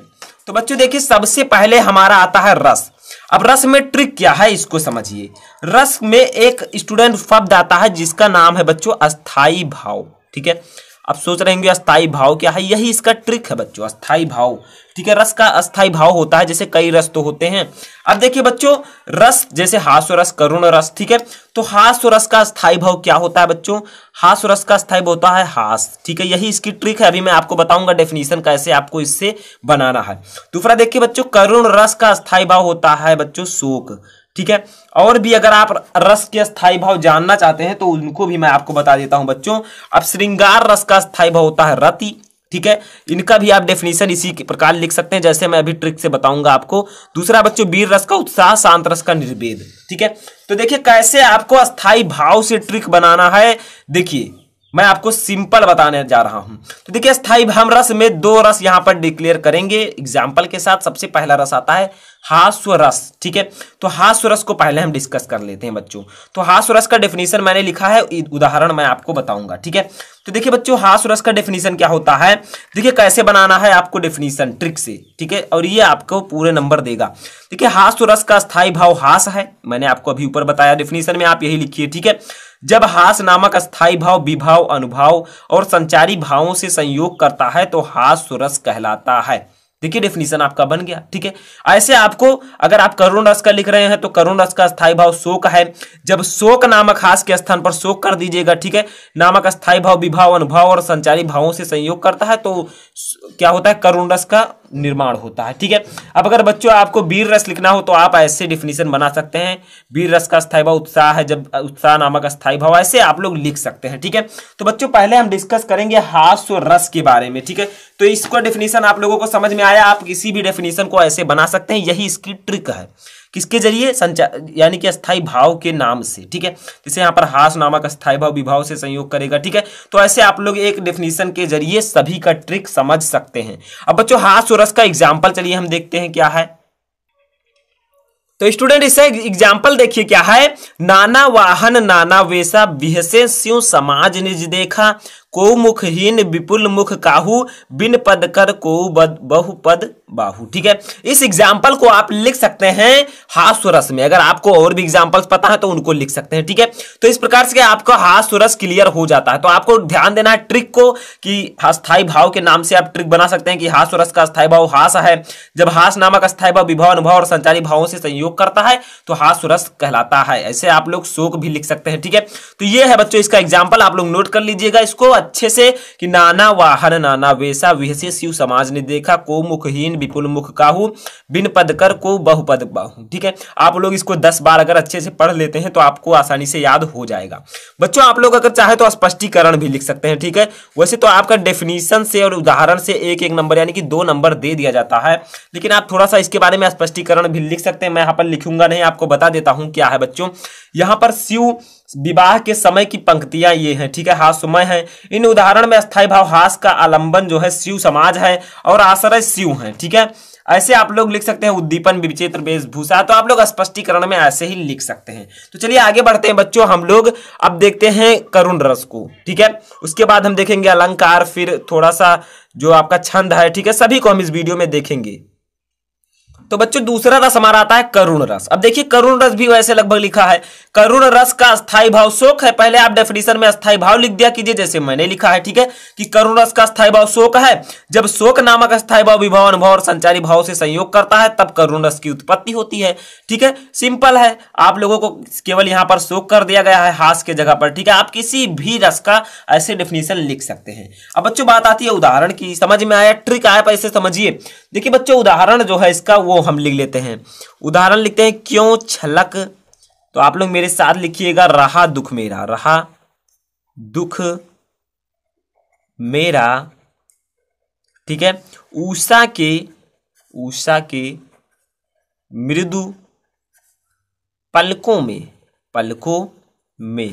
हैं तो बच्चों देखिए सबसे पहले हमारा आता है रस अब रस में ट्रिक क्या है इसको समझिए रस में एक स्टूडेंट शब्द आता है जिसका नाम है बच्चों अस्थाई भाव ठीक है आप सोच रहे होंगे अस्थाई भाव क्या है यही इसका ट्रिक है बच्चों अस्थाई भाव ठीक है रस का अस्थाई भाव होता है जैसे कई रस तो होते हैं अब देखिए बच्चों रस जैसे हास्य रस करुण रस ठीक है तो हास्य रस का स्थायी भाव क्या होता है बच्चों हास्य रस का स्थायी भाव होता है हास ठीक है यही इसकी ट्रिक है अभी मैं आपको बताऊंगा डेफिनेशन कैसे आपको इससे बनाना है दूसरा देखिए बच्चों करुण रस का अस्थाई भाव होता है बच्चों शोक ठीक है और भी अगर आप रस के स्थायी भाव जानना चाहते हैं तो उनको भी मैं आपको बता देता हूं बच्चों अब श्रृंगार रस का स्थायी भाव होता है रति ठीक है इनका भी आप डेफिनेशन इसी प्रकार लिख सकते हैं जैसे मैं अभी ट्रिक से बताऊंगा आपको दूसरा बच्चों वीर रस का उत्साह शांत रस का निर्वेद ठीक है तो देखिए कैसे आपको अस्थाई भाव से ट्रिक बनाना है देखिए मैं आपको सिंपल बताने जा रहा हूं तो देखिए स्थाई भाव रस में दो रस यहां पर डिक्लेयर करेंगे एग्जाम्पल के साथ सबसे पहला रस आता है हास्वरस ठीक है तो हास्वरस को पहले हम डिस्कस कर लेते हैं बच्चों तो हास्वरस का डेफिनेशन मैंने लिखा है उदाहरण मैं आपको बताऊंगा ठीक है तो देखिए बच्चों हास्वरस का डेफिनेशन क्या होता है देखिए कैसे बनाना है आपको डेफिनेशन ट्रिक से ठीक है और ये आपको पूरे नंबर देगा देखिए हास्वरस का स्थायी भाव हास है मैंने आपको अभी ऊपर बताया डेफिनेशन में आप यही लिखिए ठीक है जब हास नामक स्थायी भाव विभाव अनुभाव और संचारी भावों से संयोग करता है तो हास्वरस कहलाता है देखिए डेफिनेशन आपका बन गया ठीक है ऐसे आपको अगर आप करुण रस का लिख रहे हैं तो करुण रस का स्थाई भाव शोक है जब शोक नामक हास के स्थान पर शोक कर दीजिएगा ठीक है नामक स्थाई भाव विभाव अनुभाव और संचारी भावों से संयोग करता है तो क्या होता है करुण रस का निर्माण होता है ठीक है अब अगर बच्चों आपको वीर रस लिखना हो तो आप ऐसे डिफिनेशन बना सकते हैं वीर रस का स्थायी भाव उत्साह है जब उत्साह नामक स्थायी भाव ऐसे आप लोग लिख सकते हैं ठीक है तो बच्चों पहले हम डिस्कस करेंगे हास्य रस के बारे में ठीक है तो इसका डेफिनेशन आप लोगों को समझ में आया आप किसी भी डेफिनेशन को ऐसे बना सकते हैं यही इसकी ट्रिक है किसके जरिए संचार यानी कि स्थाई भाव के नाम से ठीक है जिसे यहाँ पर हास नामक स्थाई भाव विभाव से संयोग करेगा ठीक है तो ऐसे आप लोग एक डेफिनेशन के जरिए सभी का ट्रिक समझ सकते हैं अब बच्चों हास और रस का एग्जाम्पल चलिए हम देखते हैं क्या है तो स्टूडेंट इसे एग्जाम्पल देखिए क्या है नाना वाहन नाना वेशा विहसे समाज निज देखा को मुखहीन विपुल मुख काहू बिन पद कर को बहु पद बाहु ठीक है इस एग्जाम्पल को आप लिख सकते हैं हास्वरस में अगर आपको और भी एग्जाम्पल्स पता है तो उनको लिख सकते हैं ठीक है तो इस प्रकार से आपका हास्वरस क्लियर हो जाता है तो आपको ध्यान देना है ट्रिक को कि अस्थायी भाव के नाम से आप ट्रिक बना सकते हैं कि हास्वरस का स्थायी भाव हास है जब हास नामक स्थायी भाव विभाव अनुभव और संचारी भावों से संयोग करता है तो हास्वरस कहलाता है ऐसे आप लोग शोक भी लिख सकते हैं ठीक है तो ये है बच्चों इसका एग्जाम्पल आप लोग नोट कर लीजिएगा इसको अच्छे से कि नाना वाहन नाना वेशा वेसे शिव समाज ने देखा को मुखहीन विपुल मुख काहू बिन पद कर को बहुपद बाहू ठीक है आप लोग इसको दस बार अगर अच्छे से पढ़ लेते हैं तो आपको आसानी से याद हो जाएगा बच्चों आप लोग अगर चाहे तो स्पष्टीकरण भी लिख सकते हैं ठीक है वैसे तो आपका डेफिनेशन से और उदाहरण से एक एक नंबर यानी कि दो नंबर दे दिया जाता है लेकिन आप थोड़ा सा इसके बारे में स्पष्टीकरण भी लिख सकते हैं मैं यहाँ पर लिखूंगा नहीं आपको बता देता हूँ क्या है बच्चों यहाँ पर शिव विवाह के समय की पंक्तियां ये हैं ठीक है हासमय है इन उदाहरण में स्थायी भाव हास का आलंबन जो है शिव समाज है और आश्रय शिव है ठीक है ऐसे आप लोग लिख सकते हैं उद्दीपन विचित्र वेशभूषा तो आप लोग स्पष्टीकरण में ऐसे ही लिख सकते हैं तो चलिए आगे बढ़ते हैं बच्चों हम लोग अब देखते हैं करुण रस को ठीक है उसके बाद हम देखेंगे अलंकार फिर थोड़ा सा जो आपका छंद है ठीक है सभी को हम इस वीडियो में देखेंगे तो बच्चों दूसरा रस हमारा आता है करुण रस अब देखिए करुण रस भी वैसे लगभग लिखा है करुण रस का स्थाई भाव शोक है पहले आप डेफिनेशन में अस्थाई भाव लिख दिया कीजिए जैसे मैंने लिखा है ठीक है कि करुण रस का स्थाई भाव शोक है जब शोक नामक अस्थाई भाव विभाव अनुभव और संचारी भाव से संयोग करता है तब करुण रस की उत्पत्ति होती है ठीक है सिंपल है आप लोगों को केवल यहाँ पर शोक कर दिया गया है हास के जगह पर ठीक है आप किसी भी रस का ऐसे डेफिनेशन लिख सकते हैं अब बच्चों बात आती है उदाहरण की समझ में आया ट्रिक आया पर इसे समझिए देखिए बच्चों उदाहरण जो है इसका वो क्यों हम लिख लेते हैं उदाहरण लिखते हैं क्यों छलक तो आप लोग मेरे साथ लिखिएगा रहा दुख मेरा रहा दुख मेरा ठीक है ऊषा के ऊषा के मृदु पलकों में पलकों में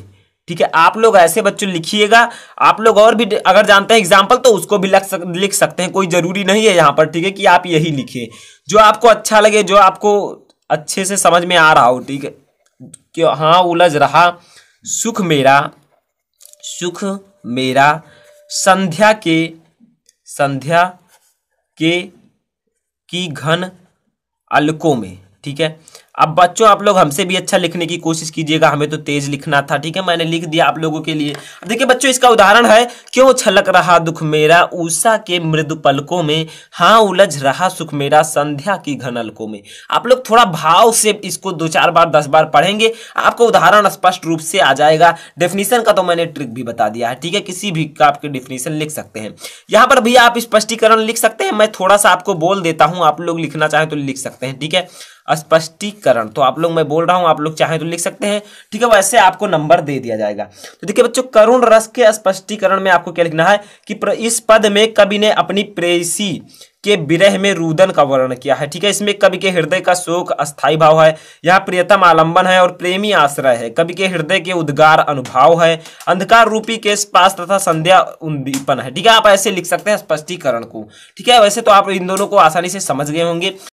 ठीक है आप लोग ऐसे बच्चों लिखिएगा आप लोग और भी अगर जानते हैं एग्जाम्पल तो उसको भी लिख सकते हैं कोई ज़रूरी नहीं है यहाँ पर ठीक है कि आप यही लिखिए जो आपको अच्छा लगे जो आपको अच्छे से समझ में आ रहा हो ठीक है क्यों हाँ उलझ रहा सुख मेरा सुख मेरा संध्या के संध्या के की घन अलकों में ठीक है अब बच्चों आप लोग हमसे भी अच्छा लिखने की कोशिश कीजिएगा हमें तो तेज लिखना था ठीक है मैंने लिख दिया आप लोगों के लिए देखिए बच्चों इसका उदाहरण है क्यों छलक रहा दुख मेरा ऊषा के मृदु पलकों में हाँ उलझ रहा सुख मेरा संध्या की घन अलकों में आप लोग थोड़ा भाव से इसको दो चार बार दस बार पढ़ेंगे आपको उदाहरण स्पष्ट रूप से आ जाएगा डेफिनेशन का तो मैंने ट्रिक भी बता दिया है ठीक है किसी भी का आपके डेफिनेशन लिख सकते हैं यहाँ पर भी आप स्पष्टीकरण लिख सकते हैं मैं थोड़ा सा आपको बोल देता हूँ आप लोग लिखना चाहें तो लिख सकते हैं ठीक है स्पष्टीकरण तो आप लोग मैं बोल रहा हूँ आप लोग चाहें तो लिख सकते हैं ठीक है वैसे आपको नंबर दे दिया जाएगा तो देखिए बच्चों करुण रस के स्पष्टीकरण में आपको क्या लिखना है कि इस पद में कवि ने अपनी प्रेसी के विरह में रुदन का वर्णन किया है ठीक है इसमें कवि के हृदय का शोक अस्थायी भाव है यहाँ प्रियतम आलंबन है और प्रेमी आश्रय है कवि के हृदय के उद्गार अनुभाव है अंधकार रूपी के पास तथा संध्या उद्दीपन है ठीक है आप ऐसे लिख सकते हैं स्पष्टीकरण को ठीक है वैसे तो आप इन दोनों को आसानी से समझ गए होंगे